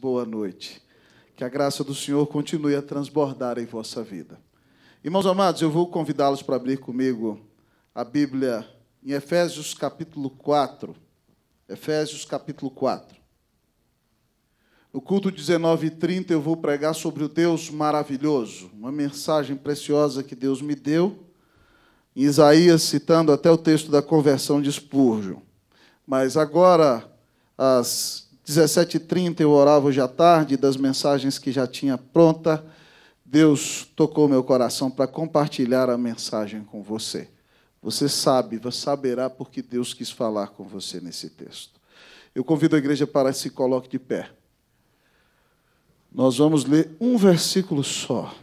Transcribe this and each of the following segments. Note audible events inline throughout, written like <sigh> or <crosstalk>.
boa noite. Que a graça do Senhor continue a transbordar em vossa vida. Irmãos amados, eu vou convidá-los para abrir comigo a Bíblia em Efésios capítulo 4. Efésios capítulo 4. No culto 19 e 30 eu vou pregar sobre o Deus maravilhoso, uma mensagem preciosa que Deus me deu, em Isaías, citando até o texto da conversão de Espurjo. Mas agora, às 17h30 eu orava hoje à tarde das mensagens que já tinha pronta. Deus tocou meu coração para compartilhar a mensagem com você. Você sabe, você saberá porque Deus quis falar com você nesse texto. Eu convido a igreja para que se coloque de pé. Nós vamos ler um versículo só.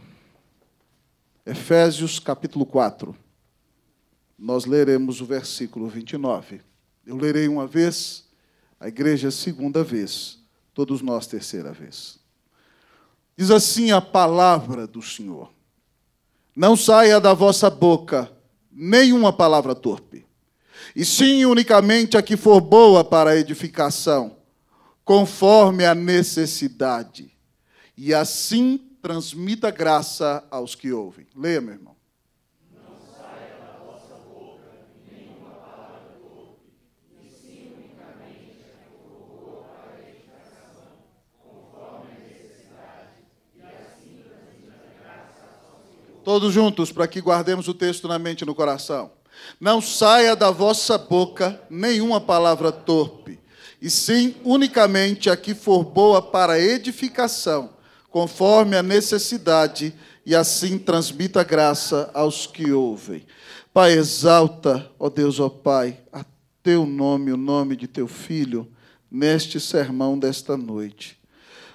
Efésios capítulo 4. Nós leremos o versículo 29. Eu lerei uma vez a igreja, é segunda vez. Todos nós, terceira vez. Diz assim a palavra do Senhor: Não saia da vossa boca nenhuma palavra torpe, e sim unicamente a que for boa para a edificação, conforme a necessidade, e assim transmita graça aos que ouvem. Leia, meu irmão. Todos juntos, para que guardemos o texto na mente e no coração. Não saia da vossa boca nenhuma palavra torpe, e sim unicamente a que for boa para edificação, conforme a necessidade, e assim transmita graça aos que ouvem. Pai, exalta, ó Deus, ó Pai, a teu nome, o nome de teu filho, neste sermão desta noite.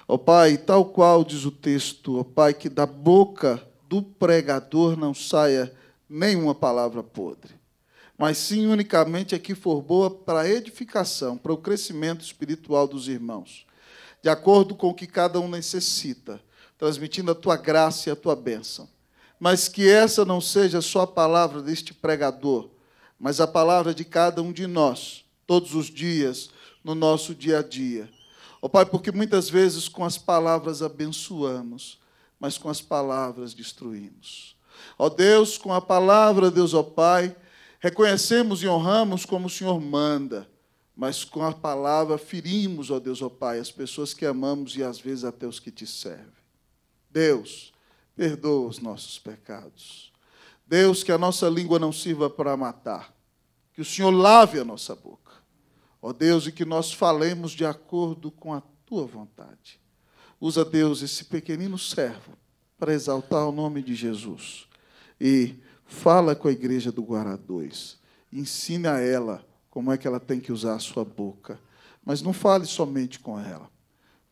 Ó Pai, tal qual diz o texto, ó Pai, que da boca do pregador não saia nenhuma palavra podre, mas sim unicamente a que for boa para a edificação, para o crescimento espiritual dos irmãos, de acordo com o que cada um necessita, transmitindo a tua graça e a tua bênção. Mas que essa não seja só a palavra deste pregador, mas a palavra de cada um de nós, todos os dias, no nosso dia a dia. Ó oh, Pai, porque muitas vezes com as palavras abençoamos, mas com as palavras destruímos. Ó Deus, com a palavra, Deus, ó Pai, reconhecemos e honramos como o Senhor manda, mas com a palavra ferimos, ó Deus, ó Pai, as pessoas que amamos e às vezes até os que te servem. Deus, perdoa os nossos pecados. Deus, que a nossa língua não sirva para matar, que o Senhor lave a nossa boca. Ó Deus, e que nós falemos de acordo com a tua vontade usa Deus esse pequenino servo para exaltar o nome de Jesus. E fala com a igreja do Guará 2, ensina a ela como é que ela tem que usar a sua boca. Mas não fale somente com ela.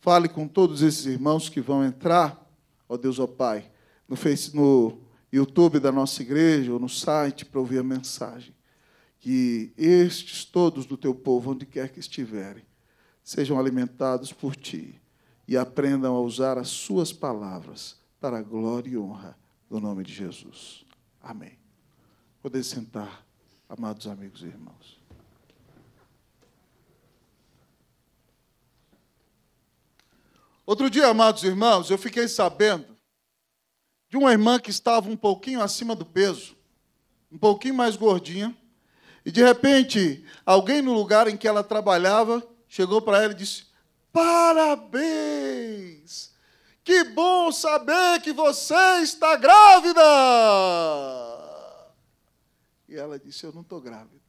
Fale com todos esses irmãos que vão entrar, ó Deus, ó Pai, no, face, no YouTube da nossa igreja ou no site para ouvir a mensagem. Que estes todos do teu povo, onde quer que estiverem, sejam alimentados por ti e aprendam a usar as suas palavras para a glória e honra do nome de Jesus. Amém. Poder sentar, amados amigos e irmãos. Outro dia, amados irmãos, eu fiquei sabendo de uma irmã que estava um pouquinho acima do peso, um pouquinho mais gordinha, e de repente, alguém no lugar em que ela trabalhava chegou para ela e disse: Parabéns! Que bom saber que você está grávida! E ela disse: Eu não estou grávida.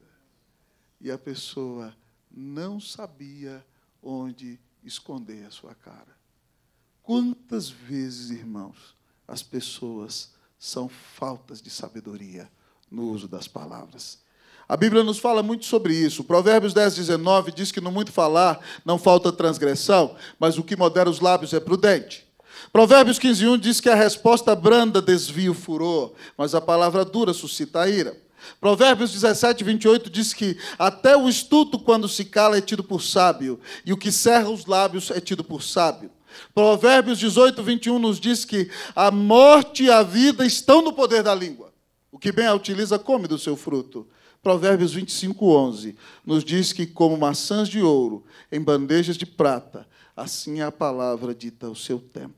E a pessoa não sabia onde esconder a sua cara. Quantas vezes, irmãos, as pessoas são faltas de sabedoria no uso das palavras. A Bíblia nos fala muito sobre isso. Provérbios 10, 19 diz que no muito falar não falta transgressão, mas o que modera os lábios é prudente. Provérbios 15, 1 diz que a resposta branda desvia o furor, mas a palavra dura suscita a ira. Provérbios 17, 28 diz que até o estudo, quando se cala, é tido por sábio, e o que cerra os lábios é tido por sábio. Provérbios 18, 21 nos diz que a morte e a vida estão no poder da língua. O que bem a utiliza come do seu fruto. Provérbios 25, 11, nos diz que, como maçãs de ouro em bandejas de prata, assim é a palavra dita ao seu tempo.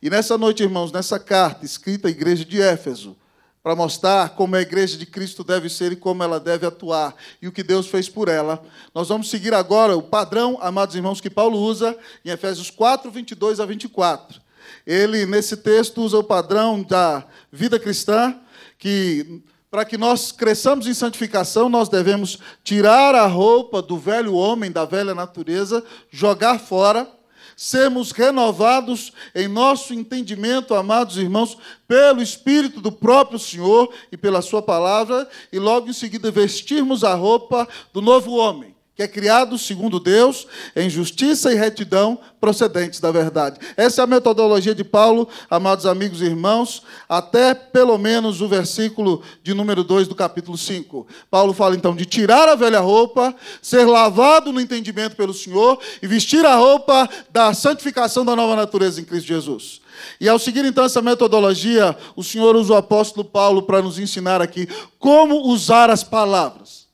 E nessa noite, irmãos, nessa carta escrita à igreja de Éfeso, para mostrar como a igreja de Cristo deve ser e como ela deve atuar e o que Deus fez por ela. Nós vamos seguir agora o padrão, amados irmãos, que Paulo usa em Efésios 4, 22 a 24. Ele, nesse texto, usa o padrão da vida cristã, que para que nós cresçamos em santificação, nós devemos tirar a roupa do velho homem, da velha natureza, jogar fora, sermos renovados em nosso entendimento, amados irmãos, pelo Espírito do próprio Senhor e pela Sua palavra, e logo em seguida vestirmos a roupa do novo homem que é criado segundo Deus, em justiça e retidão procedentes da verdade. Essa é a metodologia de Paulo, amados amigos e irmãos, até pelo menos o versículo de número 2 do capítulo 5. Paulo fala então de tirar a velha roupa, ser lavado no entendimento pelo Senhor e vestir a roupa da santificação da nova natureza em Cristo Jesus. E ao seguir então essa metodologia, o Senhor usa o apóstolo Paulo para nos ensinar aqui como usar as palavras.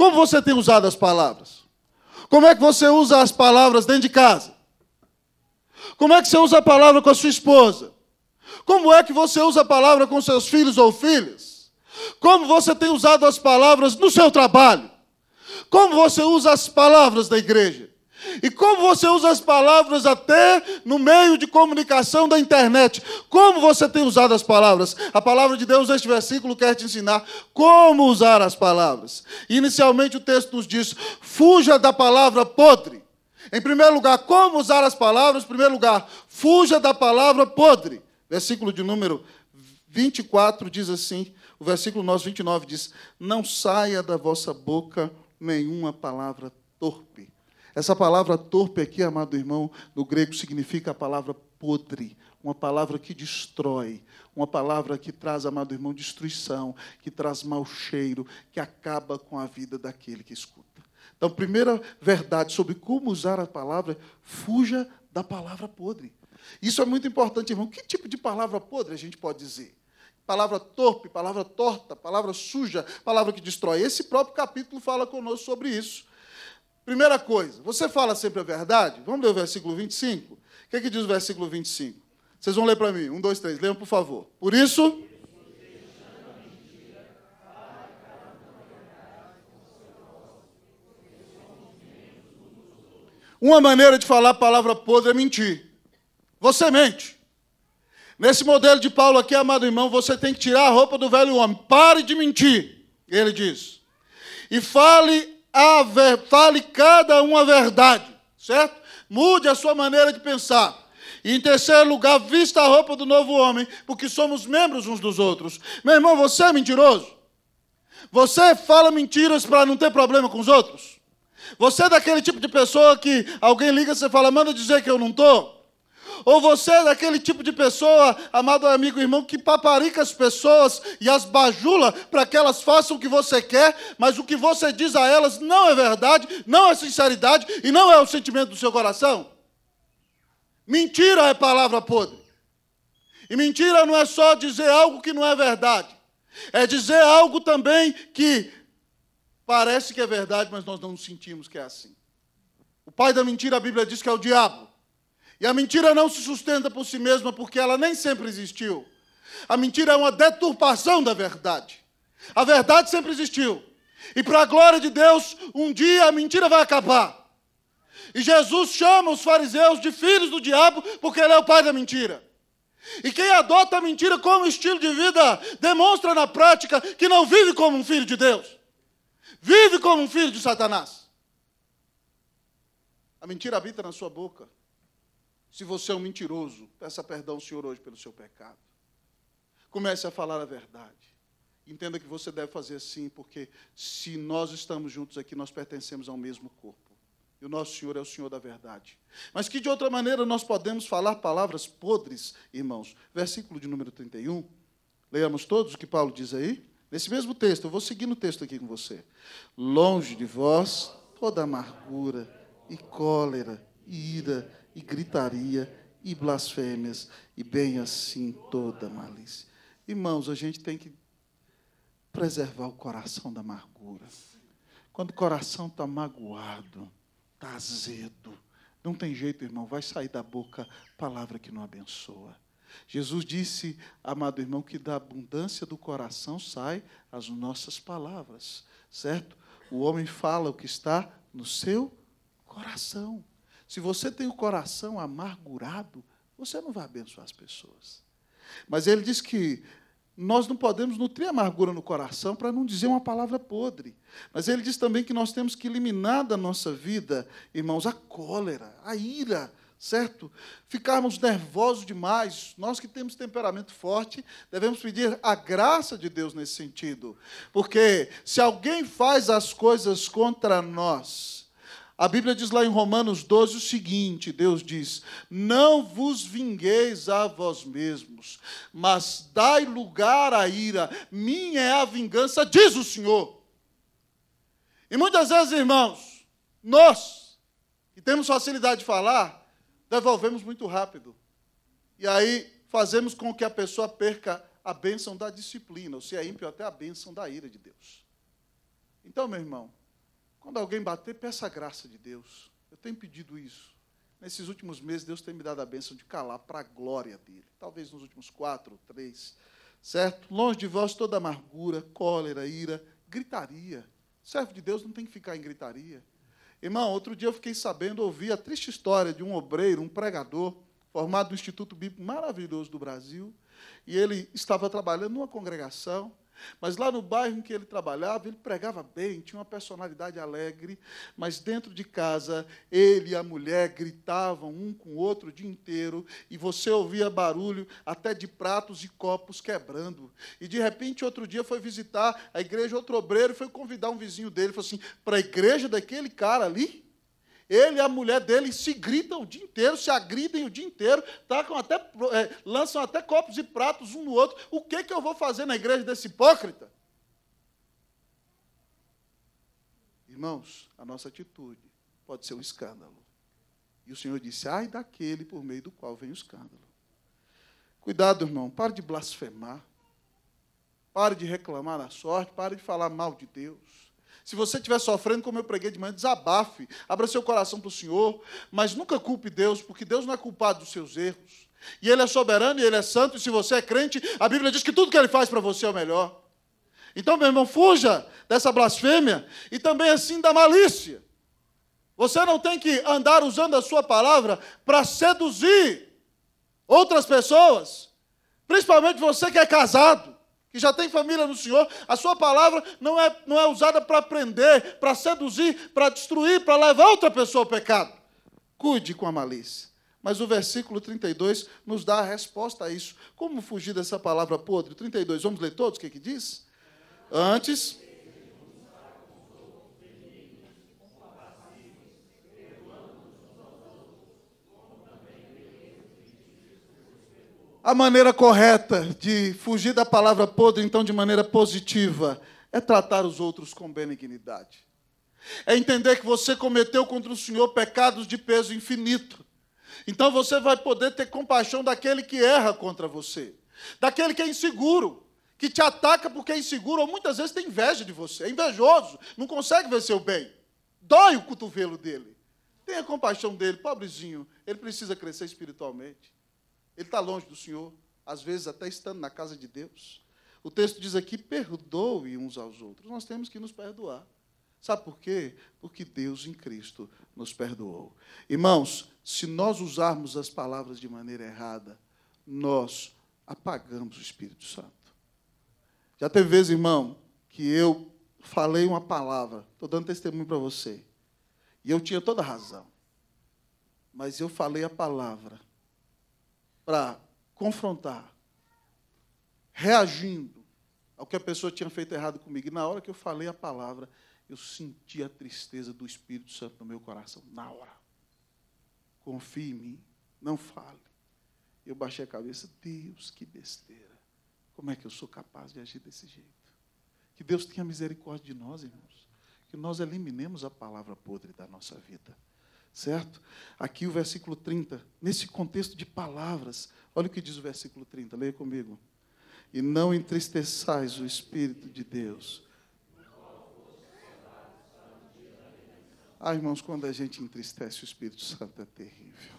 Como você tem usado as palavras? Como é que você usa as palavras dentro de casa? Como é que você usa a palavra com a sua esposa? Como é que você usa a palavra com seus filhos ou filhas? Como você tem usado as palavras no seu trabalho? Como você usa as palavras da igreja? E como você usa as palavras até no meio de comunicação da internet? Como você tem usado as palavras? A palavra de Deus, neste versículo, quer te ensinar como usar as palavras. Inicialmente, o texto nos diz: fuja da palavra podre. Em primeiro lugar, como usar as palavras? Em primeiro lugar, fuja da palavra podre. Versículo de número 24 diz assim: o versículo nosso 29 diz: Não saia da vossa boca nenhuma palavra torpe essa palavra torpe aqui, amado irmão, no grego significa a palavra podre, uma palavra que destrói, uma palavra que traz, amado irmão, destruição, que traz mau cheiro, que acaba com a vida daquele que escuta. Então, primeira verdade sobre como usar a palavra, fuja da palavra podre. Isso é muito importante, irmão. Que tipo de palavra podre a gente pode dizer? palavra torpe, palavra torta, palavra suja, palavra que destrói. Esse próprio capítulo fala conosco sobre isso. Primeira coisa, você fala sempre a verdade? Vamos ler o versículo 25? O que, é que diz o versículo 25? Vocês vão ler para mim. Um, dois, três. Leiam, por favor. Por isso. Uma maneira de falar a palavra podre é mentir. Você mente. Nesse modelo de Paulo aqui, amado irmão, você tem que tirar a roupa do velho homem. Pare de mentir, ele diz. E fale a ver, fale cada um a verdade, certo? Mude a sua maneira de pensar. E em terceiro lugar, vista a roupa do novo homem, porque somos membros uns dos outros. Meu irmão, você é mentiroso. Você fala mentiras para não ter problema com os outros. Você é daquele tipo de pessoa que alguém liga e você fala, manda dizer que eu não estou. Ou você é daquele tipo de pessoa, amado amigo irmão, que paparica as pessoas e as bajula para que elas façam o que você quer, mas o que você diz a elas não é verdade, não é sinceridade e não é o sentimento do seu coração? Mentira é palavra podre. E mentira não é só dizer algo que não é verdade, é dizer algo também que parece que é verdade, mas nós não sentimos que é assim. O pai da mentira, a Bíblia diz que é o diabo. E a mentira não se sustenta por si mesma porque ela nem sempre existiu. A mentira é uma deturpação da verdade. A verdade sempre existiu. E para a glória de Deus, um dia a mentira vai acabar. E Jesus chama os fariseus de filhos do diabo porque ele é o pai da mentira. E quem adota a mentira como estilo de vida demonstra na prática que não vive como um filho de Deus, vive como um filho de Satanás. A mentira habita na sua boca. Se você é um mentiroso, peça perdão ao Senhor hoje pelo seu pecado. Comece a falar a verdade. Entenda que você deve fazer assim, porque se nós estamos juntos aqui, nós pertencemos ao mesmo corpo. E o nosso Senhor é o Senhor da verdade. Mas que de outra maneira nós podemos falar palavras podres, irmãos? Versículo de número 31. Leamos todos o que Paulo diz aí? Nesse mesmo texto, eu vou seguir no texto aqui com você. Longe de vós toda amargura e cólera e ira e gritaria, e blasfêmias, e bem assim toda malícia. Irmãos, a gente tem que preservar o coração da amargura. Quando o coração está magoado, está azedo, não tem jeito, irmão, vai sair da boca palavra que não abençoa. Jesus disse, amado irmão, que da abundância do coração sai as nossas palavras, certo? O homem fala o que está no seu coração. Se você tem o coração amargurado, você não vai abençoar as pessoas. Mas ele diz que nós não podemos nutrir amargura no coração para não dizer uma palavra podre. Mas ele diz também que nós temos que eliminar da nossa vida, irmãos, a cólera, a ira, certo? Ficarmos nervosos demais, nós que temos temperamento forte, devemos pedir a graça de Deus nesse sentido. Porque se alguém faz as coisas contra nós, a Bíblia diz lá em Romanos 12 o seguinte: Deus diz: Não vos vingueis a vós mesmos, mas dai lugar à ira. Minha é a vingança, diz o Senhor. E muitas vezes, irmãos, nós, que temos facilidade de falar, devolvemos muito rápido. E aí fazemos com que a pessoa perca a bênção da disciplina, ou se é ímpio, até a bênção da ira de Deus. Então, meu irmão, quando alguém bater, peça a graça de Deus. Eu tenho pedido isso. Nesses últimos meses, Deus tem me dado a bênção de calar para a glória dele. Talvez nos últimos quatro, três, certo? Longe de vós toda amargura, cólera, ira, gritaria. servo de Deus não tem que ficar em gritaria. Irmão, outro dia eu fiquei sabendo, ouvi a triste história de um obreiro, um pregador, formado do Instituto Bíblico maravilhoso do Brasil, e ele estava trabalhando numa congregação, mas lá no bairro em que ele trabalhava, ele pregava bem, tinha uma personalidade alegre, mas dentro de casa, ele e a mulher gritavam um com o outro o dia inteiro, e você ouvia barulho até de pratos e copos quebrando. E de repente, outro dia, foi visitar a igreja outro obreiro e foi convidar um vizinho dele, falou assim: para a igreja daquele cara ali? Ele e a mulher dele se gritam o dia inteiro, se agridem o dia inteiro, tacam até, é, lançam até copos e pratos um no outro. O que, que eu vou fazer na igreja desse hipócrita? Irmãos, a nossa atitude pode ser um escândalo. E o Senhor disse: ai daquele por meio do qual vem o escândalo. Cuidado, irmão, pare de blasfemar, pare de reclamar na sorte, pare de falar mal de Deus. Se você estiver sofrendo, como eu preguei de manhã, desabafe, abra seu coração para o Senhor, mas nunca culpe Deus, porque Deus não é culpado dos seus erros. E Ele é soberano e Ele é santo, e se você é crente, a Bíblia diz que tudo que Ele faz para você é o melhor. Então, meu irmão, fuja dessa blasfêmia e também assim da malícia. Você não tem que andar usando a sua palavra para seduzir outras pessoas, principalmente você que é casado que já tem família no Senhor, a sua palavra não é, não é usada para prender, para seduzir, para destruir, para levar outra pessoa ao pecado. Cuide com a malícia. Mas o versículo 32 nos dá a resposta a isso. Como fugir dessa palavra podre? 32, vamos ler todos o que, é que diz? Antes, A maneira correta de fugir da palavra podre, então, de maneira positiva, é tratar os outros com benignidade. É entender que você cometeu contra o Senhor pecados de peso infinito. Então você vai poder ter compaixão daquele que erra contra você, daquele que é inseguro, que te ataca porque é inseguro, ou muitas vezes tem inveja de você, é invejoso, não consegue ver seu bem. Dói o cotovelo dele. Tenha compaixão dele, pobrezinho, ele precisa crescer espiritualmente. Ele está longe do Senhor, às vezes até estando na casa de Deus. O texto diz aqui: perdoe uns aos outros. Nós temos que nos perdoar. Sabe por quê? Porque Deus em Cristo nos perdoou. Irmãos, se nós usarmos as palavras de maneira errada, nós apagamos o Espírito Santo. Já teve vezes, irmão, que eu falei uma palavra, estou dando testemunho para você, e eu tinha toda a razão, mas eu falei a palavra para confrontar, reagindo ao que a pessoa tinha feito errado comigo. E na hora que eu falei a palavra, eu senti a tristeza do Espírito Santo no meu coração. Na hora. Confie em mim, não fale. Eu baixei a cabeça, Deus, que besteira. Como é que eu sou capaz de agir desse jeito? Que Deus tenha misericórdia de nós, irmãos. Que nós eliminemos a palavra podre da nossa vida certo? Aqui o versículo 30, nesse contexto de palavras, olha o que diz o versículo 30, leia comigo. E não entristeçais o Espírito de Deus. Ah, irmãos, quando a gente entristece o Espírito Santo é terrível.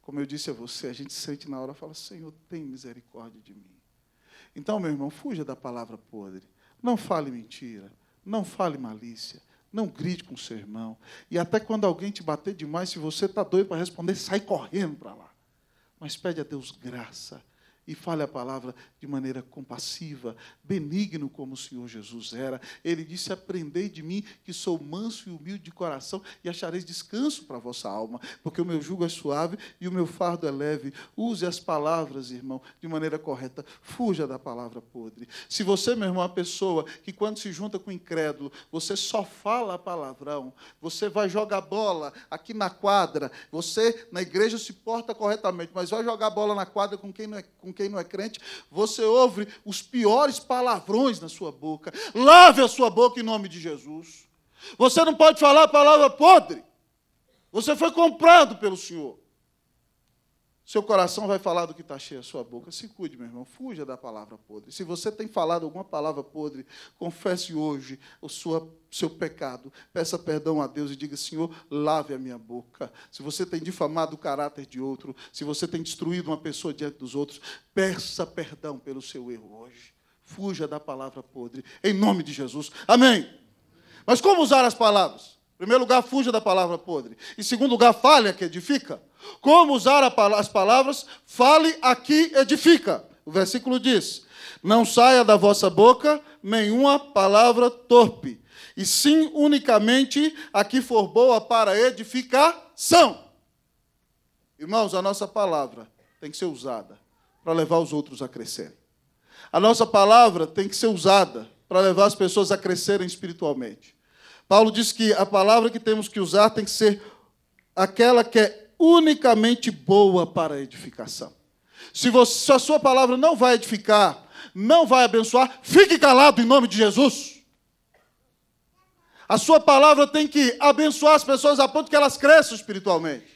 Como eu disse a você, a gente sente na hora e fala: Senhor, tem misericórdia de mim. Então, meu irmão, fuja da palavra podre. Não fale mentira. Não fale malícia. Não grite com seu irmão. E até quando alguém te bater demais, se você está doido para responder, sai correndo para lá. Mas pede a Deus graça e fale a palavra de maneira compassiva, benigno como o Senhor Jesus era. Ele disse: Aprendei de mim, que sou manso e humilde de coração, e achareis descanso para a vossa alma, porque o meu jugo é suave e o meu fardo é leve. Use as palavras, irmão, de maneira correta. Fuja da palavra podre. Se você, meu irmão, é uma pessoa que quando se junta com o incrédulo, você só fala palavrão, você vai jogar bola aqui na quadra, você na igreja se porta corretamente, mas vai jogar bola na quadra com quem não é. Com quem não é crente, você ouve os piores palavrões na sua boca. Lave a sua boca em nome de Jesus. Você não pode falar a palavra podre. Você foi comprado pelo Senhor. Seu coração vai falar do que está cheio a sua boca. Se cuide, meu irmão. Fuja da palavra podre. Se você tem falado alguma palavra podre, confesse hoje o sua, seu pecado. Peça perdão a Deus e diga: Senhor, lave a minha boca. Se você tem difamado o caráter de outro, se você tem destruído uma pessoa diante dos outros, peça perdão pelo seu erro hoje. Fuja da palavra podre. Em nome de Jesus. Amém. Mas como usar as palavras? Em primeiro lugar, fuja da palavra podre. Em segundo lugar, fale a que edifica. Como usar as palavras? Fale a que edifica. O versículo diz: Não saia da vossa boca nenhuma palavra torpe, e sim unicamente a que for boa para edificação. Irmãos, a nossa palavra tem que ser usada para levar os outros a crescer. A nossa palavra tem que ser usada para levar as pessoas a crescerem espiritualmente. Paulo diz que a palavra que temos que usar tem que ser aquela que é unicamente boa para edificação. Se, você, se a sua palavra não vai edificar, não vai abençoar, fique calado em nome de Jesus. A sua palavra tem que abençoar as pessoas a ponto que elas cresçam espiritualmente.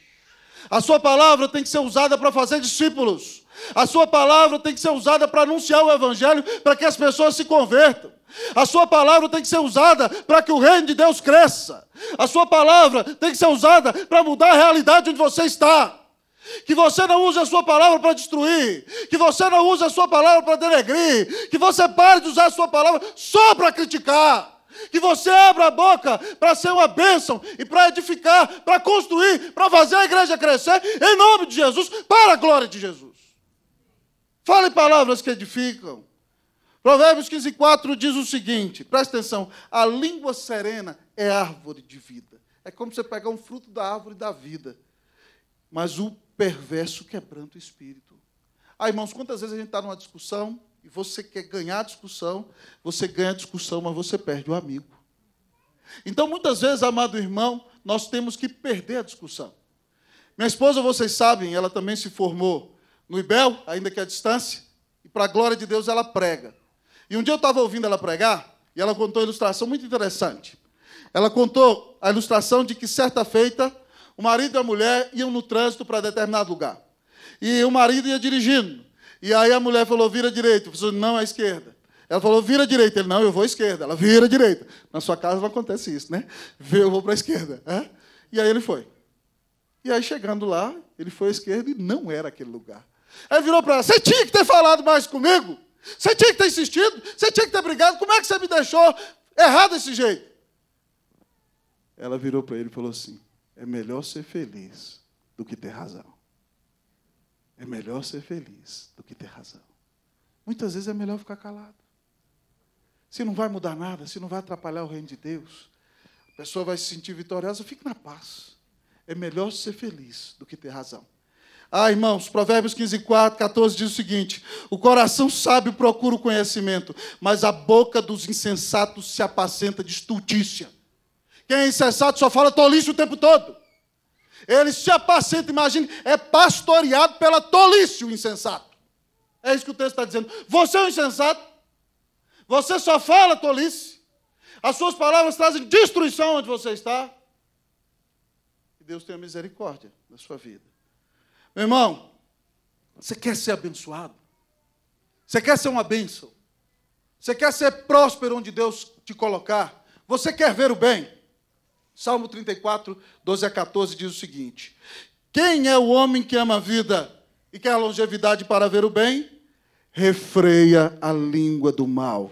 A sua palavra tem que ser usada para fazer discípulos. A sua palavra tem que ser usada para anunciar o evangelho, para que as pessoas se convertam. A sua palavra tem que ser usada para que o reino de Deus cresça. A sua palavra tem que ser usada para mudar a realidade onde você está. Que você não use a sua palavra para destruir. Que você não use a sua palavra para denegrir. Que você pare de usar a sua palavra só para criticar. Que você abra a boca para ser uma bênção e para edificar, para construir, para fazer a igreja crescer, em nome de Jesus, para a glória de Jesus. Fale palavras que edificam. Provérbios 15, 4 diz o seguinte: presta atenção, a língua serena é árvore de vida. É como você pegar um fruto da árvore da vida. Mas o perverso quebranta o espírito. Ah, irmãos, quantas vezes a gente está numa discussão e você quer ganhar a discussão, você ganha a discussão, mas você perde o amigo. Então, muitas vezes, amado irmão, nós temos que perder a discussão. Minha esposa, vocês sabem, ela também se formou no IBEL, ainda que à distância, e para a glória de Deus ela prega. E um dia eu estava ouvindo ela pregar e ela contou uma ilustração muito interessante. Ela contou a ilustração de que certa feita o marido e a mulher iam no trânsito para determinado lugar. E o marido ia dirigindo. E aí a mulher falou: vira direito. Ele não, à esquerda. Ela falou: vira direita. Ele: não, eu vou à esquerda. Ela: vira direita. Na sua casa não acontece isso, né? Eu vou para a esquerda. É? E aí ele foi. E aí chegando lá, ele foi à esquerda e não era aquele lugar. Aí virou para ela: você tinha que ter falado mais comigo. Você tinha que ter insistido, você tinha que ter brigado, como é que você me deixou errar desse jeito? Ela virou para ele e falou assim: é melhor ser feliz do que ter razão. É melhor ser feliz do que ter razão. Muitas vezes é melhor ficar calado. Se não vai mudar nada, se não vai atrapalhar o reino de Deus, a pessoa vai se sentir vitoriosa, fique na paz. É melhor ser feliz do que ter razão. Ah, irmãos, Provérbios 15, 4, 14 diz o seguinte: O coração sábio procura o conhecimento, mas a boca dos insensatos se apacenta de estultícia. Quem é insensato só fala tolice o tempo todo. Ele se apacenta, imagine, é pastoreado pela tolice o insensato. É isso que o texto está dizendo. Você é um insensato. Você só fala tolice. As suas palavras trazem destruição onde você está. Que Deus tenha misericórdia na sua vida. Meu irmão, você quer ser abençoado? Você quer ser uma bênção? Você quer ser próspero onde Deus te colocar? Você quer ver o bem? Salmo 34, 12 a 14 diz o seguinte: Quem é o homem que ama a vida e quer a longevidade para ver o bem? Refreia a língua do mal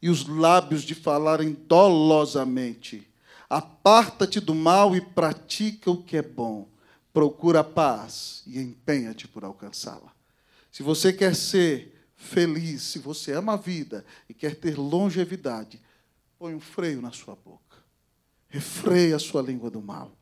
e os lábios de falarem dolosamente. Aparta-te do mal e pratica o que é bom procura a paz e empenha-te por alcançá-la. Se você quer ser feliz, se você ama a vida e quer ter longevidade, põe um freio na sua boca. Refreia a sua língua do mal.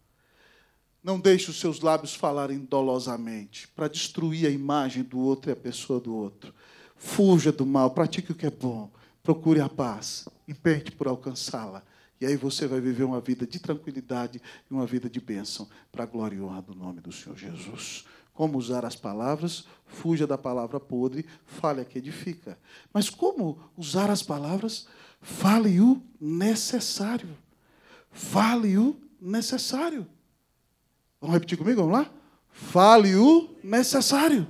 Não deixe os seus lábios falarem dolosamente para destruir a imagem do outro e a pessoa do outro. Fuja do mal, pratique o que é bom, procure a paz, empenhe por alcançá-la. E aí você vai viver uma vida de tranquilidade e uma vida de bênção para a glória e honra do nome do Senhor Jesus. Como usar as palavras? Fuja da palavra podre, fale a que edifica. Mas como usar as palavras? Fale o necessário. Fale o necessário. Vamos repetir comigo? Vamos lá? Fale o necessário.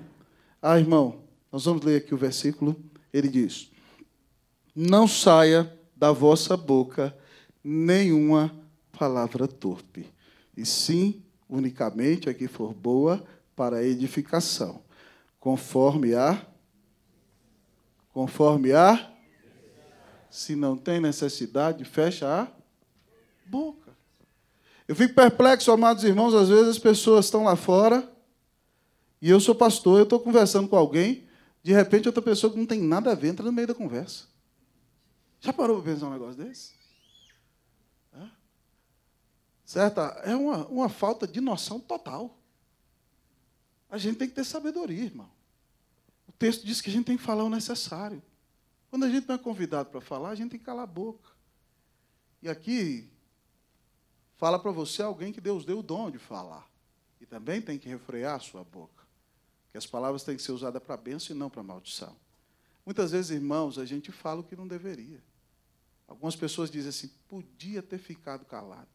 Ah, irmão, nós vamos ler aqui o versículo. Ele diz: Não saia da vossa boca nenhuma palavra torpe, e sim unicamente a que for boa para edificação, conforme a conforme a se não tem necessidade, fecha a boca. Eu fico perplexo, amados irmãos, às vezes as pessoas estão lá fora e eu sou pastor, eu estou conversando com alguém, de repente outra pessoa que não tem nada a ver entra no meio da conversa. Já parou para pensar um negócio desse? certa É uma, uma falta de noção total. A gente tem que ter sabedoria, irmão. O texto diz que a gente tem que falar o necessário. Quando a gente não é convidado para falar, a gente tem que calar a boca. E aqui, fala para você alguém que Deus deu o dom de falar. E também tem que refrear a sua boca. Que as palavras têm que ser usadas para bênção e não para maldição. Muitas vezes, irmãos, a gente fala o que não deveria. Algumas pessoas dizem assim: podia ter ficado calado.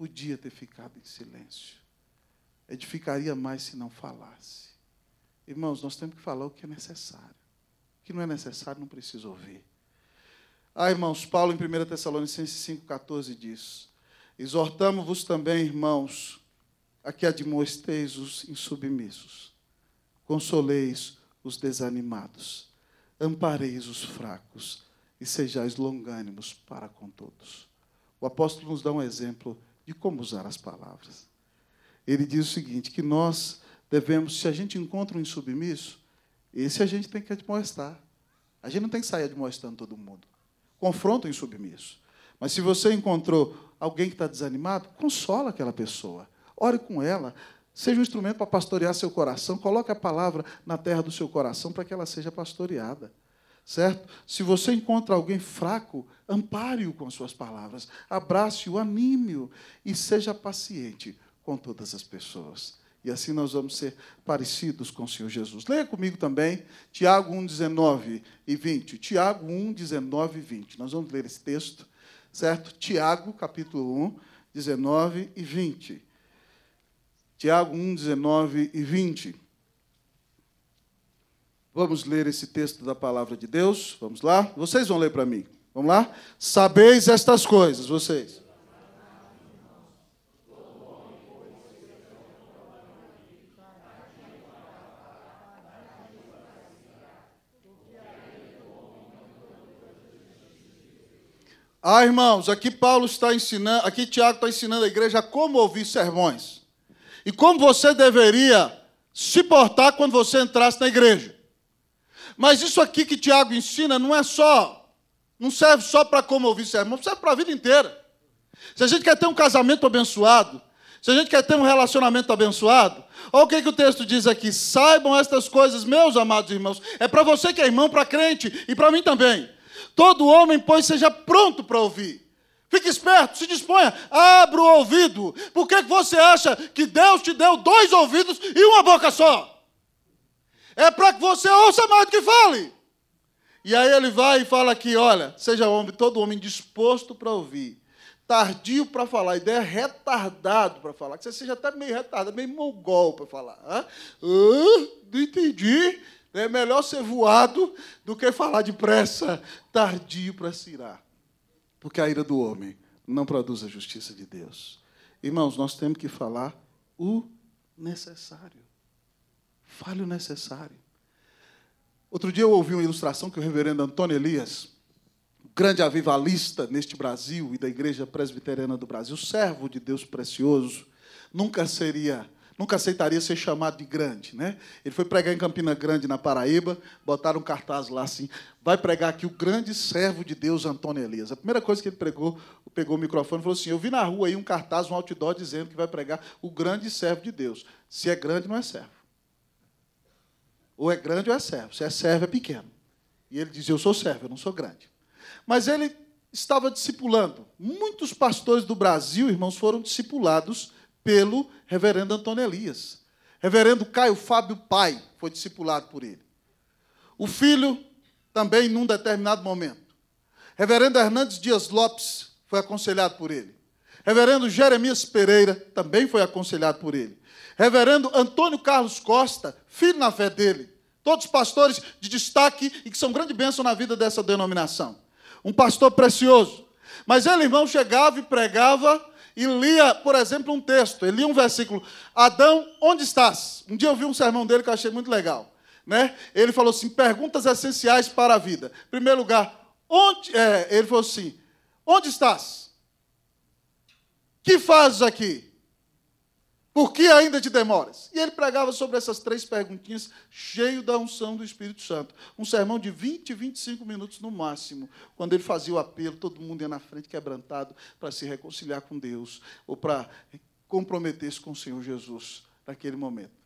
Podia ter ficado em silêncio. Edificaria mais se não falasse. Irmãos, nós temos que falar o que é necessário. O que não é necessário, não precisa ouvir. Ah, irmãos, Paulo em 1 Tessalonicenses 5,14 diz: Exortamos-vos também, irmãos, a que admoesteis os insubmissos, consoleis os desanimados, ampareis os fracos e sejais longânimos para com todos. O apóstolo nos dá um exemplo de como usar as palavras. Ele diz o seguinte: que nós devemos, se a gente encontra um insubmisso, esse a gente tem que admoestar. A gente não tem que sair admoestando todo mundo. Confronta o insubmisso. Mas se você encontrou alguém que está desanimado, consola aquela pessoa. Ore com ela. Seja um instrumento para pastorear seu coração. Coloque a palavra na terra do seu coração para que ela seja pastoreada certo? Se você encontra alguém fraco, ampare-o com as suas palavras, abrace-o, anime-o e seja paciente com todas as pessoas. E assim nós vamos ser parecidos com o Senhor Jesus. Leia comigo também Tiago 1, 19 e 20. Tiago 1, 19 e 20. Nós vamos ler esse texto, certo? Tiago, capítulo 1, 19 e 20. Tiago 1, 19 e 20. Vamos ler esse texto da palavra de Deus. Vamos lá? Vocês vão ler para mim. Vamos lá? Sabeis estas coisas, vocês. Ah, irmãos, aqui Paulo está ensinando, aqui Tiago está ensinando a igreja como ouvir sermões. E como você deveria se portar quando você entrasse na igreja. Mas isso aqui que Tiago ensina não é só, não serve só para como ouvir sermão, serve para a vida inteira. Se a gente quer ter um casamento abençoado, se a gente quer ter um relacionamento abençoado, olha o que, que o texto diz aqui: saibam estas coisas, meus amados irmãos. É para você que é irmão, para crente e para mim também. Todo homem, pois, seja pronto para ouvir. Fique esperto, se disponha, abra o ouvido. Por que, que você acha que Deus te deu dois ouvidos e uma boca só? É para que você ouça mais do que fale. E aí ele vai e fala aqui: olha, seja homem, todo homem disposto para ouvir, tardio para falar, ideia retardado para falar, que você seja até meio retardado, meio mongol para falar. Ah, não entendi. É melhor ser voado do que falar depressa, tardio para se irar. Porque a ira do homem não produz a justiça de Deus. Irmãos, nós temos que falar o necessário. Fale o necessário. Outro dia eu ouvi uma ilustração que o reverendo Antônio Elias, grande avivalista neste Brasil e da Igreja Presbiteriana do Brasil, servo de Deus precioso, nunca seria, nunca aceitaria ser chamado de grande, né? Ele foi pregar em Campina Grande, na Paraíba, botaram um cartaz lá assim: "Vai pregar aqui o grande servo de Deus Antônio Elias". A primeira coisa que ele pregou, pegou o microfone e falou assim: "Eu vi na rua aí um cartaz, um outdoor dizendo que vai pregar o grande servo de Deus. Se é grande, não é servo". Ou é grande ou é servo. Se é servo, é pequeno. E ele diz: Eu sou servo, eu não sou grande. Mas ele estava discipulando. Muitos pastores do Brasil, irmãos, foram discipulados pelo reverendo Antônio Elias. Reverendo Caio Fábio Pai foi discipulado por ele. O filho, também num determinado momento. Reverendo Hernandes Dias Lopes foi aconselhado por ele. Reverendo Jeremias Pereira também foi aconselhado por ele. Reverendo Antônio Carlos Costa, filho na fé dele. Todos pastores de destaque e que são grande bênção na vida dessa denominação. Um pastor precioso. Mas ele, irmão, chegava e pregava e lia, por exemplo, um texto. Ele lia um versículo. Adão, onde estás? Um dia eu vi um sermão dele que eu achei muito legal. Né? Ele falou assim: perguntas essenciais para a vida. Em primeiro lugar, onde. É, ele falou assim: onde estás? Que fazes aqui? Por que ainda te demoras? E ele pregava sobre essas três perguntinhas, cheio da unção do Espírito Santo. Um sermão de 20, 25 minutos no máximo. Quando ele fazia o apelo, todo mundo ia na frente quebrantado para se reconciliar com Deus ou para comprometer-se com o Senhor Jesus naquele momento.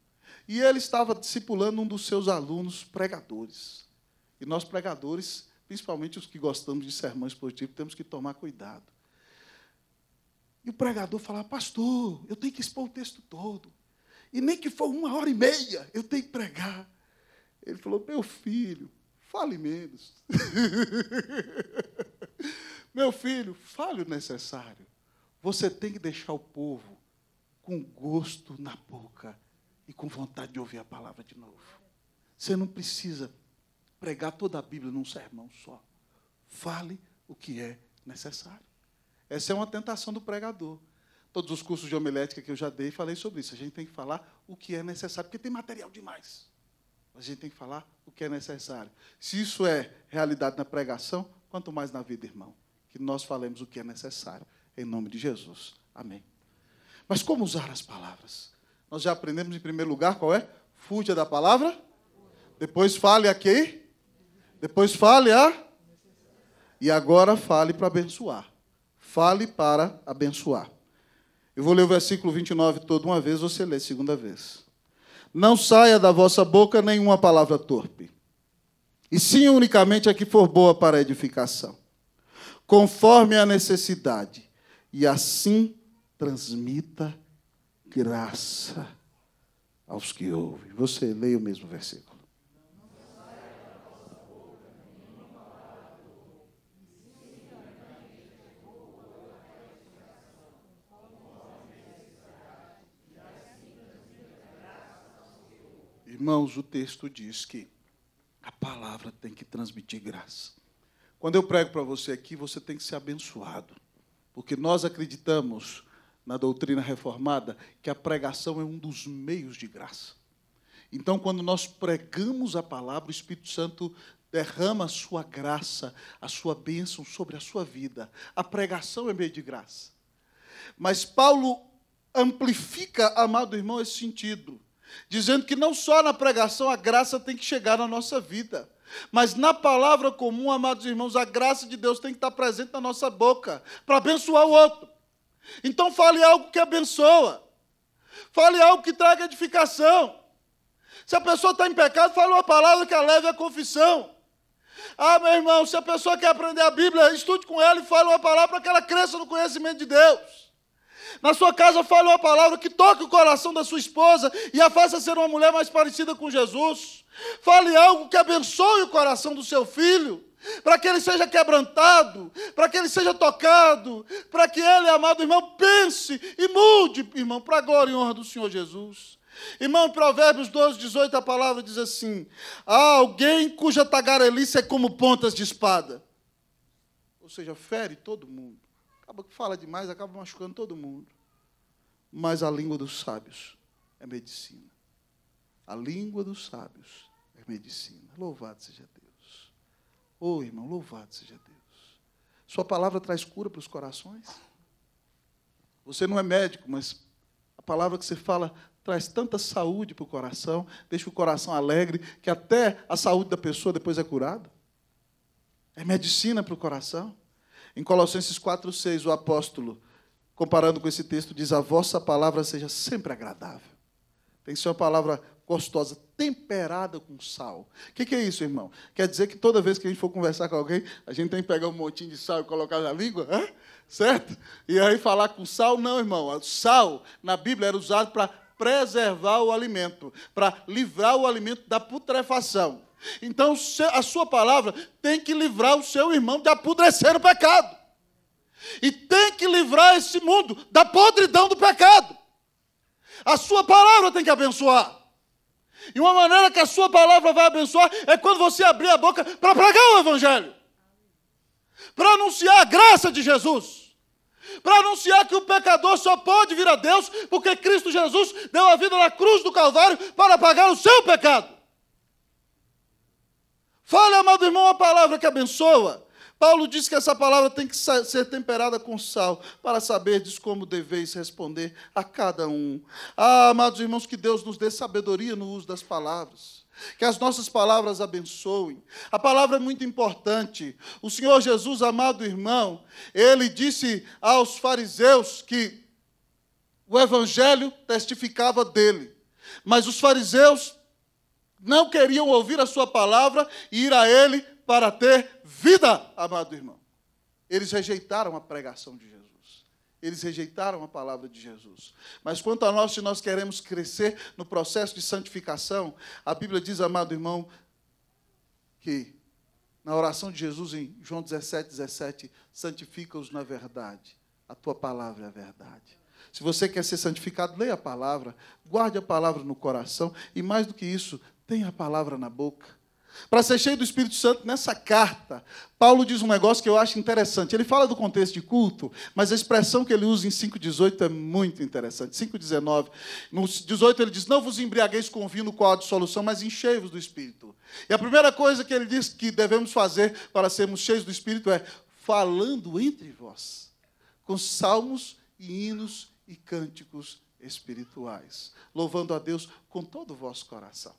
E ele estava discipulando um dos seus alunos pregadores. E nós pregadores, principalmente os que gostamos de sermões positivos, temos que tomar cuidado. E o pregador falava, pastor, eu tenho que expor o texto todo. E nem que for uma hora e meia, eu tenho que pregar. Ele falou, meu filho, fale menos. <laughs> meu filho, fale o necessário. Você tem que deixar o povo com gosto na boca e com vontade de ouvir a palavra de novo. Você não precisa pregar toda a Bíblia num sermão só. Fale o que é necessário. Essa é uma tentação do pregador. Todos os cursos de homilética que eu já dei, falei sobre isso. A gente tem que falar o que é necessário, porque tem material demais. A gente tem que falar o que é necessário. Se isso é realidade na pregação, quanto mais na vida, irmão. Que nós falemos o que é necessário. Em nome de Jesus. Amém. Mas como usar as palavras? Nós já aprendemos, em primeiro lugar, qual é? Fuja da palavra. Depois fale aqui. Depois fale a. E agora fale para abençoar fale para abençoar. Eu vou ler o versículo 29 toda uma vez, você lê segunda vez. Não saia da vossa boca nenhuma palavra torpe, e sim unicamente a que for boa para edificação, conforme a necessidade, e assim transmita graça aos que ouvem. Você lê o mesmo versículo. Irmãos, o texto diz que a palavra tem que transmitir graça. Quando eu prego para você aqui, você tem que ser abençoado, porque nós acreditamos na doutrina reformada que a pregação é um dos meios de graça. Então, quando nós pregamos a palavra, o Espírito Santo derrama a sua graça, a sua bênção sobre a sua vida. A pregação é meio de graça. Mas Paulo amplifica, amado irmão, esse sentido dizendo que não só na pregação a graça tem que chegar na nossa vida, mas na palavra comum, amados irmãos, a graça de Deus tem que estar presente na nossa boca para abençoar o outro. Então fale algo que abençoa. Fale algo que traga edificação. Se a pessoa está em pecado, fale uma palavra que leve à confissão. Ah, meu irmão, se a pessoa quer aprender a Bíblia, estude com ela e fale uma palavra para que ela cresça no conhecimento de Deus. Na sua casa, fale uma palavra que toque o coração da sua esposa e a faça ser uma mulher mais parecida com Jesus. Fale algo que abençoe o coração do seu filho para que ele seja quebrantado, para que ele seja tocado, para que ele, amado irmão, pense e mude, irmão, para a glória e honra do Senhor Jesus. Irmão, em Provérbios 12, 18, a palavra diz assim: Há alguém cuja tagarelice é como pontas de espada, ou seja, fere todo mundo. Acaba que fala demais, acaba machucando todo mundo. Mas a língua dos sábios é medicina. A língua dos sábios é medicina. Louvado seja Deus. Ô oh, irmão, louvado seja Deus. Sua palavra traz cura para os corações. Você não é médico, mas a palavra que você fala traz tanta saúde para o coração, deixa o coração alegre, que até a saúde da pessoa depois é curada. É medicina para o coração. Em Colossenses 4,6, o apóstolo, comparando com esse texto, diz: A vossa palavra seja sempre agradável. Tem que ser uma palavra gostosa, temperada com sal. O que, que, é isso, irmão? Quer dizer que toda vez que a gente for conversar com alguém, a gente tem que pegar um montinho de sal e colocar na língua? Certo? E aí falar com sal? Não, irmão. O sal, na Bíblia, era usado para preservar o alimento, para livrar o alimento da putrefação. Então a sua palavra tem que livrar o seu irmão de apodrecer o pecado. E tem que livrar esse mundo da podridão do pecado. A sua palavra tem que abençoar. E uma maneira que a sua palavra vai abençoar é quando você abrir a boca para pregar o Evangelho, para anunciar a graça de Jesus, para anunciar que o pecador só pode vir a Deus porque Cristo Jesus deu a vida na cruz do Calvário para pagar o seu pecado. Fale, amado irmão, a palavra que abençoa. Paulo diz que essa palavra tem que ser temperada com sal, para saberdes como deveis responder a cada um. Ah, amados irmãos, que Deus nos dê sabedoria no uso das palavras. Que as nossas palavras abençoem. A palavra é muito importante. O Senhor Jesus, amado irmão, ele disse aos fariseus que o evangelho testificava dele. Mas os fariseus não queriam ouvir a sua palavra e ir a ele para ter vida, amado irmão. Eles rejeitaram a pregação de Jesus. Eles rejeitaram a palavra de Jesus. Mas quanto a nós, se nós queremos crescer no processo de santificação, a Bíblia diz, amado irmão, que na oração de Jesus em João 17, 17, santifica-os na verdade. A tua palavra é a verdade. Se você quer ser santificado, leia a palavra, guarde a palavra no coração e, mais do que isso, Tenha a palavra na boca. Para ser cheio do Espírito Santo, nessa carta, Paulo diz um negócio que eu acho interessante. Ele fala do contexto de culto, mas a expressão que ele usa em 5,18 é muito interessante. 5,19. No 18 ele diz: Não vos embriagueis com vinho qual a dissolução, mas enchei-vos do Espírito. E a primeira coisa que ele diz que devemos fazer para sermos cheios do Espírito é falando entre vós, com salmos e hinos e cânticos espirituais, louvando a Deus com todo o vosso coração.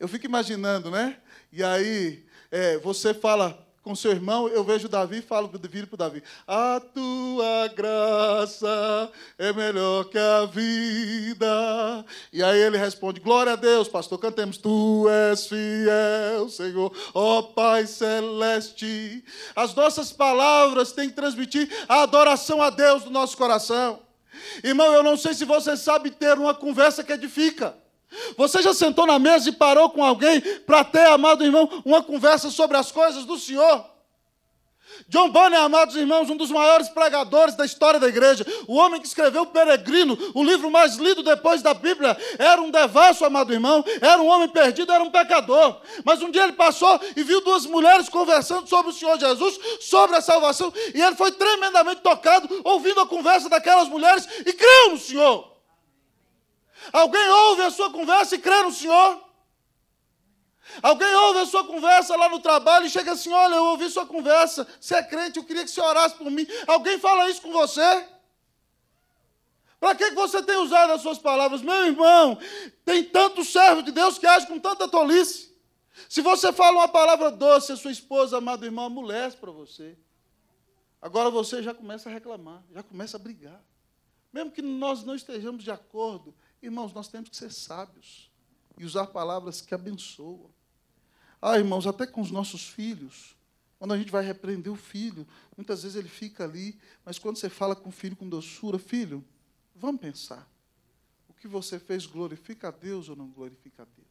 Eu fico imaginando, né? E aí é, você fala com seu irmão, eu vejo Davi e falo, viro para Davi, a tua graça é melhor que a vida. E aí ele responde, glória a Deus, pastor, cantemos, tu és fiel, Senhor, ó Pai Celeste. As nossas palavras têm que transmitir a adoração a Deus do nosso coração. Irmão, eu não sei se você sabe ter uma conversa que edifica. Você já sentou na mesa e parou com alguém para ter, amado irmão, uma conversa sobre as coisas do Senhor? John Bunyan, amados irmãos, um dos maiores pregadores da história da igreja, o homem que escreveu o Peregrino, o livro mais lido depois da Bíblia, era um devasso, amado irmão, era um homem perdido, era um pecador. Mas um dia ele passou e viu duas mulheres conversando sobre o Senhor Jesus, sobre a salvação, e ele foi tremendamente tocado ouvindo a conversa daquelas mulheres e creu no Senhor. Alguém ouve a sua conversa e crê no Senhor? Alguém ouve a sua conversa lá no trabalho e chega assim: Olha, eu ouvi sua conversa, você é crente, eu queria que você orasse por mim. Alguém fala isso com você? Para que você tem usado as suas palavras? Meu irmão, tem tanto servo de Deus que age com tanta tolice. Se você fala uma palavra doce, a sua esposa, amado irmão, amolece para você. Agora você já começa a reclamar, já começa a brigar. Mesmo que nós não estejamos de acordo, Irmãos, nós temos que ser sábios e usar palavras que abençoam. Ah, irmãos, até com os nossos filhos, quando a gente vai repreender o filho, muitas vezes ele fica ali, mas quando você fala com o filho com doçura, filho, vamos pensar. O que você fez glorifica a Deus ou não glorifica a Deus?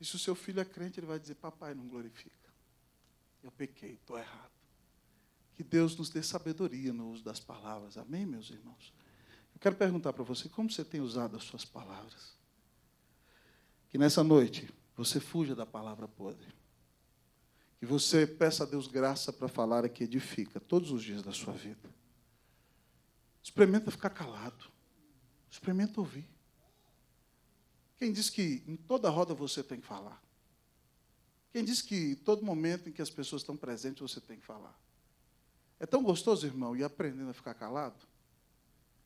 E se o seu filho é crente, ele vai dizer: Papai, não glorifica. Eu pequei, estou errado. Que Deus nos dê sabedoria no uso das palavras. Amém, meus irmãos? quero perguntar para você como você tem usado as suas palavras. Que nessa noite você fuja da palavra podre. Que você peça a Deus graça para falar a que edifica todos os dias da sua vida. Experimenta ficar calado. Experimenta ouvir. Quem diz que em toda roda você tem que falar? Quem diz que em todo momento em que as pessoas estão presentes você tem que falar? É tão gostoso, irmão, e aprendendo a ficar calado?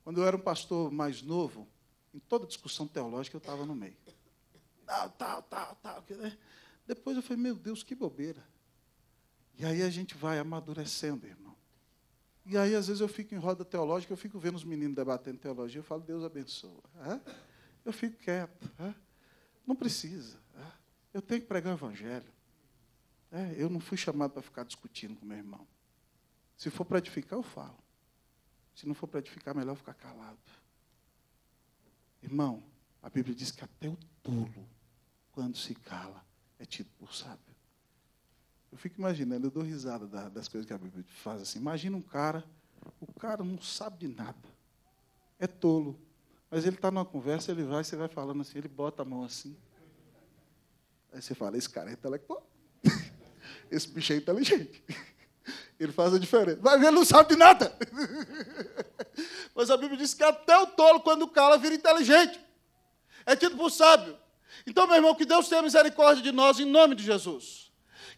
Quando eu era um pastor mais novo, em toda discussão teológica eu estava no meio. Tal, tal, tal, tal. Né? Depois eu falei, meu Deus, que bobeira. E aí a gente vai amadurecendo, irmão. E aí, às vezes, eu fico em roda teológica, eu fico vendo os meninos debatendo teologia, eu falo, Deus abençoa. Eu fico quieto. Não precisa. Eu tenho que pregar o evangelho. É, eu não fui chamado para ficar discutindo com meu irmão. Se for para edificar, eu falo. Se não for para edificar, é melhor ficar calado. Irmão, a Bíblia diz que até o tolo, quando se cala, é tido por sábio. Eu fico imaginando, eu dou risada das coisas que a Bíblia faz assim. Imagina um cara, o cara não sabe de nada. É tolo. Mas ele está numa conversa, ele vai, você vai falando assim, ele bota a mão assim. Aí você fala, esse cara é intelectual. <laughs> Esse bicho é inteligente. Ele faz a diferença. Vai ver, ele não sabe de nada. <laughs> Mas a Bíblia diz que até o tolo, quando cala, vira inteligente. É tido por sábio. Então, meu irmão, que Deus tenha misericórdia de nós em nome de Jesus.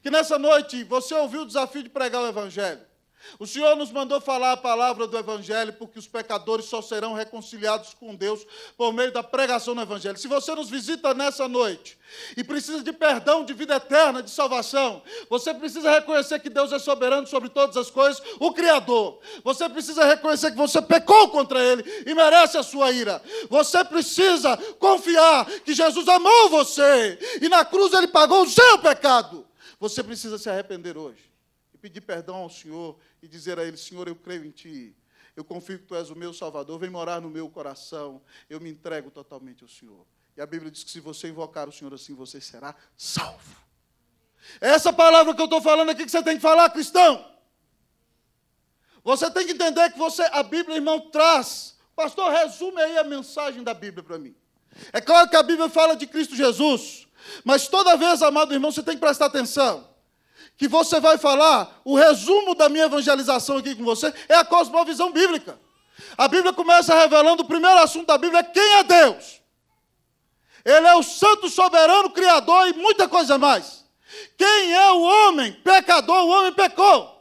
Que nessa noite você ouviu o desafio de pregar o Evangelho. O Senhor nos mandou falar a palavra do Evangelho, porque os pecadores só serão reconciliados com Deus por meio da pregação do Evangelho. Se você nos visita nessa noite e precisa de perdão, de vida eterna, de salvação, você precisa reconhecer que Deus é soberano sobre todas as coisas, o Criador. Você precisa reconhecer que você pecou contra Ele e merece a sua ira. Você precisa confiar que Jesus amou você e na cruz Ele pagou o seu pecado. Você precisa se arrepender hoje e pedir perdão ao Senhor e dizer a Ele: Senhor, eu creio em Ti, eu confio que Tu és o meu Salvador, vem morar no meu coração, eu me entrego totalmente ao Senhor. E a Bíblia diz que se você invocar o Senhor assim, você será salvo. É essa palavra que eu estou falando aqui que você tem que falar, cristão. Você tem que entender que você, a Bíblia, irmão, traz. Pastor, resume aí a mensagem da Bíblia para mim. É claro que a Bíblia fala de Cristo Jesus, mas toda vez, amado irmão, você tem que prestar atenção que você vai falar, o resumo da minha evangelização aqui com você é a cosmovisão bíblica. A Bíblia começa revelando o primeiro assunto da Bíblia é quem é Deus. Ele é o santo soberano criador e muita coisa mais. Quem é o homem? Pecador, o homem pecou.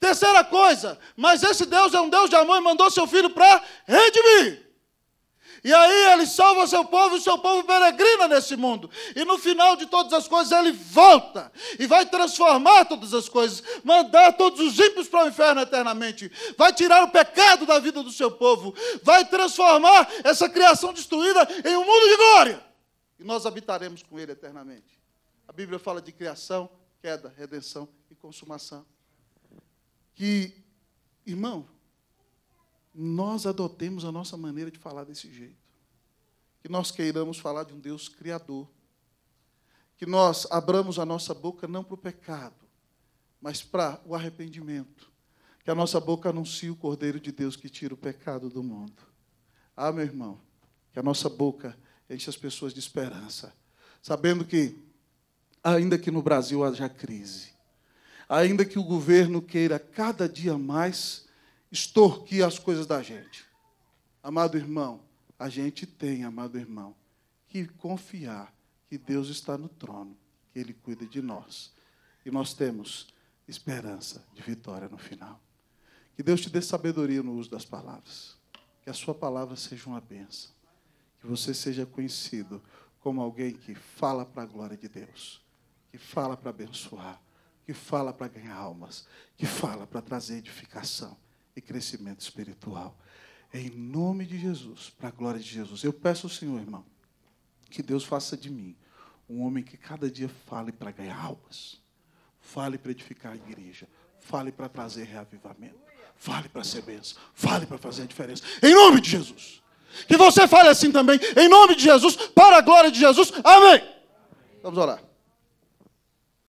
Terceira coisa, mas esse Deus é um Deus de amor e mandou seu filho para redimir. E aí ele salva seu povo, e seu povo peregrina nesse mundo. E no final de todas as coisas ele volta e vai transformar todas as coisas, mandar todos os ímpios para o inferno eternamente, vai tirar o pecado da vida do seu povo, vai transformar essa criação destruída em um mundo de glória. E nós habitaremos com ele eternamente. A Bíblia fala de criação, queda, redenção e consumação. Que, irmão, nós adotemos a nossa maneira de falar desse jeito. Que nós queiramos falar de um Deus criador. Que nós abramos a nossa boca não para o pecado, mas para o arrependimento. Que a nossa boca anuncie o Cordeiro de Deus que tira o pecado do mundo. Ah, meu irmão, que a nossa boca enche as pessoas de esperança, sabendo que, ainda que no Brasil haja crise, ainda que o governo queira cada dia mais extorquir as coisas da gente. Amado irmão, a gente tem, amado irmão, que confiar que Deus está no trono, que Ele cuida de nós. E nós temos esperança de vitória no final. Que Deus te dê sabedoria no uso das palavras. Que a sua palavra seja uma benção. Que você seja conhecido como alguém que fala para a glória de Deus, que fala para abençoar, que fala para ganhar almas, que fala para trazer edificação e crescimento espiritual. Em nome de Jesus, para a glória de Jesus. Eu peço ao Senhor, irmão, que Deus faça de mim um homem que cada dia fale para ganhar almas, fale para edificar a igreja, fale para trazer reavivamento, fale para ser bênção, fale para fazer a diferença. Em nome de Jesus. Que você fale assim também, em nome de Jesus, para a glória de Jesus. Amém. Vamos orar.